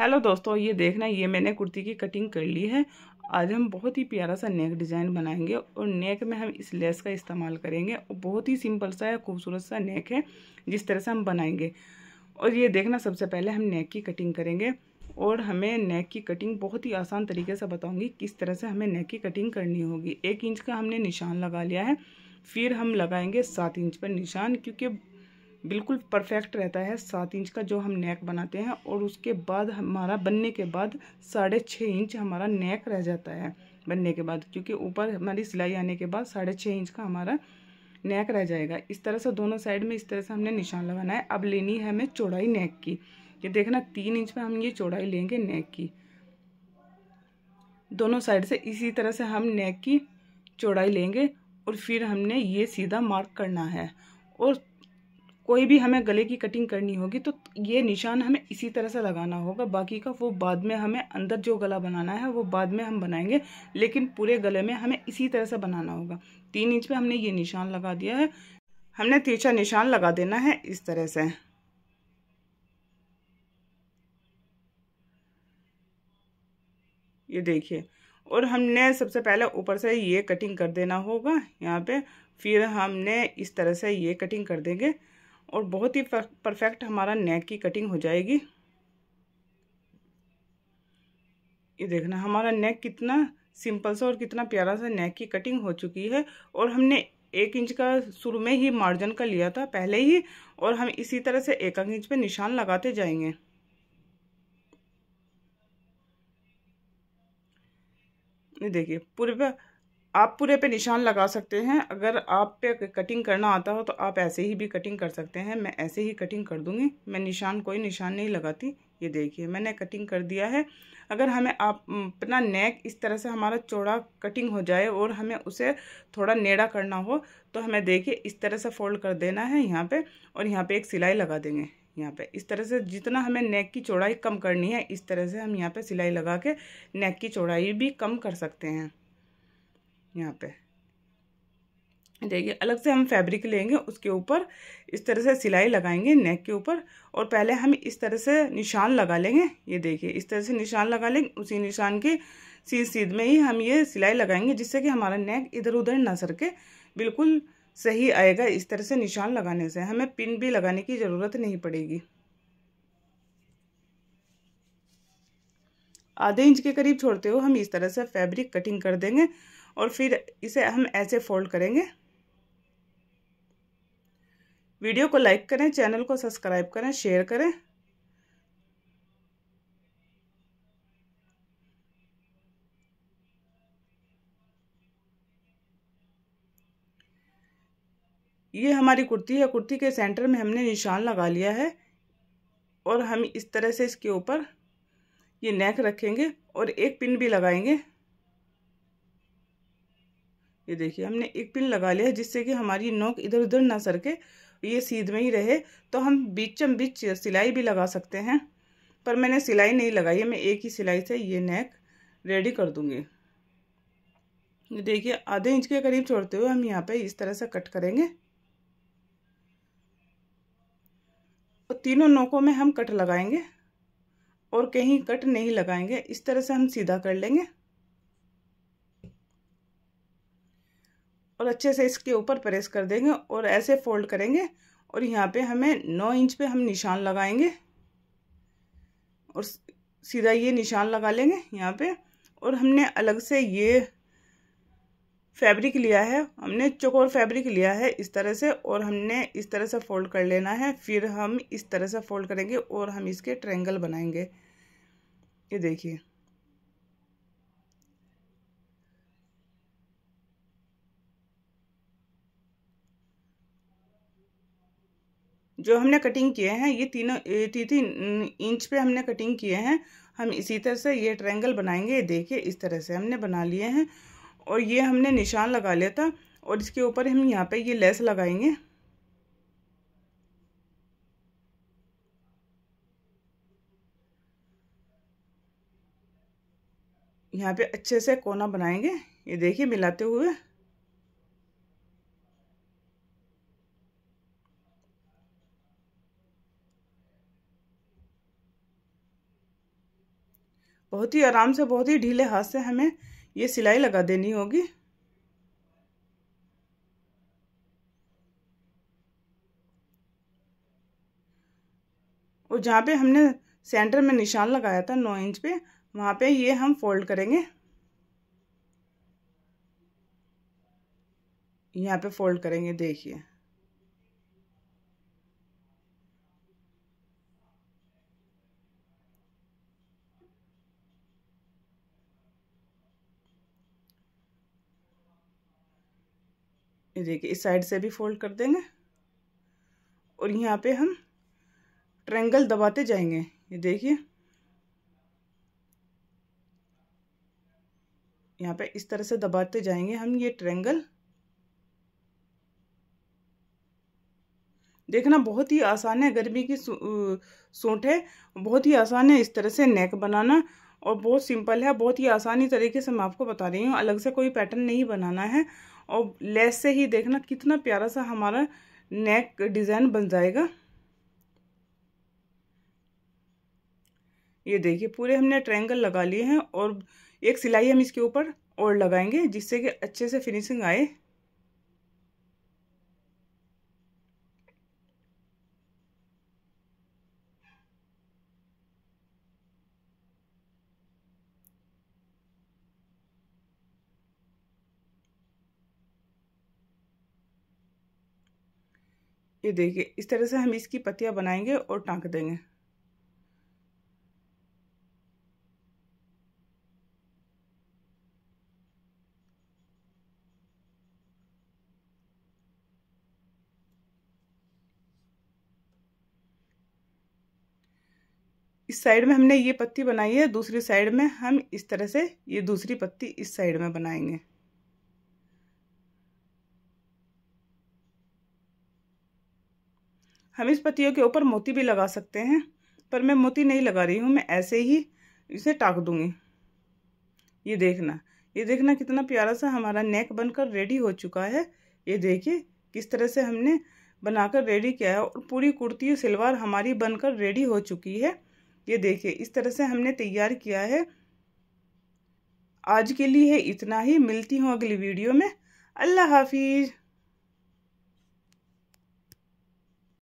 hello दोस्तों ये देखना ये मैंने कुर्ती की कटिंग कर ली है आज हम बहुत ही प्यारा सा नेक डिज़ाइन बनाएंगे और नेक में हम इस लेस का इस्तेमाल करेंगे और बहुत ही सिंपल सा या खूबसूरत सा नेक है जिस तरह से हम बनाएंगे और ये देखना सबसे पहले हम नेक की कटिंग करेंगे और हमें नेक की कटिंग बहुत ही आसान तरीके से बताऊँगी किस तरह से हमें नेक की कटिंग करनी होगी एक इंच का हमने निशान लगा लिया है फिर हम लगाएंगे सात इंच पर निशान क्योंकि बिल्कुल परफेक्ट रहता है सात इंच का जो हम नेक बनाते हैं और उसके बाद हमारा बनने के बाद साढ़े छः इंच हमारा नेक रह जाता है बनने के बाद क्योंकि ऊपर हमारी सिलाई आने के बाद साढ़े छः इंच का हमारा नेक रह जाएगा इस तरह से दोनों साइड में इस तरह से हमने निशान लगाना है अब लेनी है हमें चौड़ाई नेक की ये देखना तीन इंच में हम ये चौड़ाई लेंगे नेक की दोनों साइड से इसी तरह से हम नेक की चौड़ाई लेंगे और फिर हमने ये सीधा मार्क करना है और कोई भी हमें गले की कटिंग करनी होगी तो ये निशान हमें इसी तरह से लगाना होगा बाकी का वो बाद में हमें अंदर जो गला बनाना है वो बाद में हम बनाएंगे लेकिन पूरे गले में हमें इसी तरह से बनाना होगा तीन इंच पे हमने ये निशान लगा दिया है हमने तीसरा निशान लगा देना है इस तरह से ये देखिए और हमने सबसे पहले ऊपर से ये कटिंग कर देना होगा यहाँ पे फिर हमने इस तरह से ये कटिंग कर देंगे और बहुत ही परफेक्ट हमारा नेक की कटिंग हो जाएगी ये देखना हमारा नेक कितना सिंपल सा और कितना प्यारा सा नेक की कटिंग हो चुकी है और हमने एक इंच का शुरू में ही मार्जिन का लिया था पहले ही और हम इसी तरह से एक एक इंच पे निशान लगाते जाएंगे देखिए पूरे आप पूरे पे निशान लगा सकते हैं अगर आप पे कटिंग करना आता हो तो आप ऐसे ही भी कटिंग कर सकते हैं मैं ऐसे ही कटिंग कर दूँगी मैं निशान कोई निशान नहीं लगाती ये देखिए मैंने कटिंग कर दिया है अगर हमें आप अपना नेक इस तरह से हमारा चौड़ा कटिंग हो जाए और हमें उसे थोड़ा नेड़ा करना हो तो हमें देखिए इस तरह से फोल्ड कर देना है यहाँ पर और यहाँ पर एक सिलाई लगा देंगे यहाँ पे इस तरह से जितना हमें नेक की चौड़ाई कम करनी है इस तरह से हम यहाँ पे सिलाई लगा के नेक की चौड़ाई भी कम कर सकते हैं यहाँ पे देखिए अलग से हम फैब्रिक लेंगे उसके ऊपर इस तरह से सिलाई लगाएंगे नेक के ऊपर और पहले हम इस तरह से निशान लगा लेंगे ये देखिए इस तरह से निशान लगा लेंगे उसी निशान के सीध सीध में ही हम ये सिलाई लगाएंगे जिससे कि हमारा नेक इधर उधर ना सरके बिल्कुल सही आएगा इस तरह से निशान लगाने से हमें पिन भी लगाने की ज़रूरत नहीं पड़ेगी आधे इंच के करीब छोड़ते हुए हम इस तरह से फैब्रिक कटिंग कर देंगे और फिर इसे हम ऐसे फोल्ड करेंगे वीडियो को लाइक करें चैनल को सब्सक्राइब करें शेयर करें ये हमारी कुर्ती है कुर्ती के सेंटर में हमने निशान लगा लिया है और हम इस तरह से इसके ऊपर ये नेक रखेंगे और एक पिन भी लगाएंगे ये देखिए हमने एक पिन लगा लिया जिससे कि हमारी नोक इधर उधर ना सरके ये सीध में ही रहे तो हम बीचम बीच सिलाई भी लगा सकते हैं पर मैंने सिलाई नहीं लगाई है मैं एक ही सिलाई से ये नेक रेडी कर दूँगी ये देखिए आधे इंच के करीब छोड़ते हुए हम यहाँ पे इस तरह से कट करेंगे और तीनों नोकों में हम कट लगाएंगे और कहीं कट नहीं लगाएंगे इस तरह से हम सीधा कर लेंगे और अच्छे से इसके ऊपर प्रेस कर देंगे और ऐसे फोल्ड करेंगे और यहाँ पे हमें नौ इंच पे हम निशान लगाएंगे और सीधा ये निशान लगा लेंगे यहाँ पे और हमने अलग से ये फैब्रिक लिया है हमने चकोर फैब्रिक लिया है इस तरह से और हमने इस तरह से फोल्ड कर लेना है फिर हम इस तरह से फोल्ड करेंगे और हम इसके ट्रेंगल बनाएंगे ये देखिए जो हमने कटिंग किए हैं ये तीनों तीन थी इंच पे हमने कटिंग किए हैं हम इसी तरह से ये ट्रायंगल बनाएंगे देखिए इस तरह से हमने बना लिए हैं और ये हमने निशान लगा लिया था और इसके ऊपर हम यहाँ पे ये लेस लगाएंगे यहाँ पे अच्छे से कोना बनाएंगे ये देखिए मिलाते हुए बहुत ही आराम से बहुत ही ढीले हाथ से हमें ये सिलाई लगा देनी होगी और जहाँ पे हमने सेंटर में निशान लगाया था नौ इंच पे वहाँ पे ये हम फोल्ड करेंगे यहाँ पे फोल्ड करेंगे देखिए ये देखिए इस साइड से भी फोल्ड कर देंगे और यहाँ पे हम ट्रेंगल दबाते जाएंगे ये देखिए यहाँ पे इस तरह से दबाते जाएंगे हम ये ट्रेंगल देखना बहुत ही आसान है गर्मी की सूट है बहुत ही आसान है इस तरह से नेक बनाना और बहुत सिंपल है बहुत ही आसानी तरीके से मैं आपको बता रही हूँ अलग से कोई पैटर्न नहीं बनाना है और लेस से ही देखना कितना प्यारा सा हमारा नेक डिज़ाइन बन जाएगा ये देखिए पूरे हमने ट्रायंगल लगा लिए हैं और एक सिलाई हम इसके ऊपर और लगाएंगे जिससे कि अच्छे से फिनिशिंग आए ये देखिए इस तरह से हम इसकी पत्तियाँ बनाएंगे और टाँक देंगे इस साइड में हमने ये पत्ती बनाई है दूसरी साइड में हम इस तरह से ये दूसरी पत्ती इस साइड में बनाएंगे हम इस पत्तियों के ऊपर मोती भी लगा सकते हैं पर मैं मोती नहीं लगा रही हूँ मैं ऐसे ही इसे टाक दूँगी ये देखना ये देखना कितना प्यारा सा हमारा नेक बनकर रेडी हो चुका है ये देखिए किस तरह से हमने बनाकर रेडी किया है और पूरी कुर्ती सलवार हमारी बनकर रेडी हो चुकी है ये देखिए इस तरह से हमने तैयार किया है आज के लिए इतना ही मिलती हूँ अगली वीडियो में अल्लाह हाफिज़